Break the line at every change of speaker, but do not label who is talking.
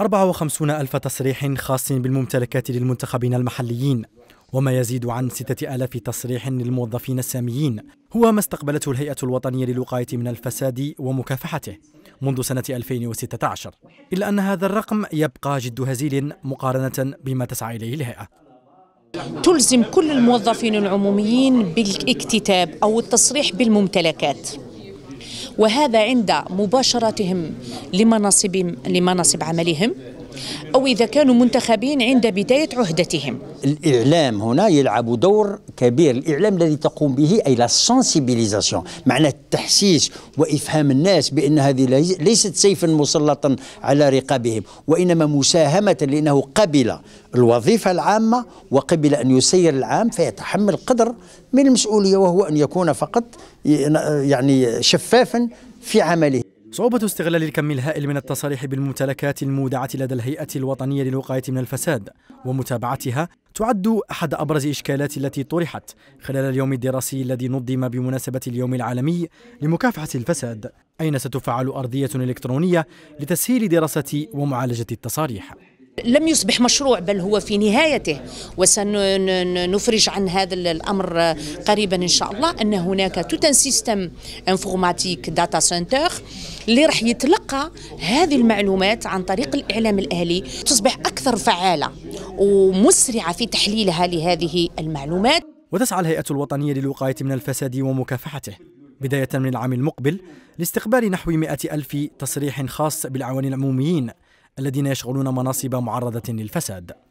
54 ألف تصريح خاص بالممتلكات للمنتخبين المحليين وما يزيد عن 6000 تصريح للموظفين الساميين هو ما استقبلته الهيئة الوطنية للوقاية من الفساد ومكافحته منذ سنة 2016 إلا أن هذا الرقم يبقى جد هزيل مقارنة بما تسعى إليه الهيئة
تلزم كل الموظفين العموميين بالاكتتاب أو التصريح بالممتلكات وهذا عند مباشرتهم لمناصب لمناصب عملهم أو إذا كانوا منتخبين عند بداية عهدتهم
الإعلام هنا يلعب دور كبير الإعلام الذي تقوم به أي لا سنسيبيليزاسيون معنى التحسيس وإفهام الناس بأن هذه ليست سيفا مسلطا على رقابهم وإنما مساهمة لأنه قبل الوظيفة العامة وقبل أن يسير العام فيتحمل قدر من المسؤولية وهو أن يكون فقط يعني شفافا في عمله
صعوبة استغلال الكم الهائل من التصاريح بالممتلكات المودعة لدى الهيئة الوطنية للوقاية من الفساد ومتابعتها تعد أحد أبرز إشكالات التي طرحت خلال اليوم الدراسي الذي نظم بمناسبة اليوم العالمي لمكافحة الفساد أين ستفعل أرضية إلكترونية لتسهيل دراسة ومعالجة التصاريح
لم يصبح مشروع بل هو في نهايته وسنفرج عن هذا الامر قريبا ان شاء الله ان هناك توتان سيستم انفورماتيك داتا سنتر اللي راح يتلقى هذه المعلومات عن طريق الاعلام الاهلي تصبح اكثر فعاله ومسرعه في تحليلها لهذه المعلومات وتسعى الهيئه الوطنيه للوقايه من الفساد ومكافحته
بدايه من العام المقبل لاستقبال نحو 100 ألف تصريح خاص بالاعوان العموميين الذين يشغلون مناصب معرضة للفساد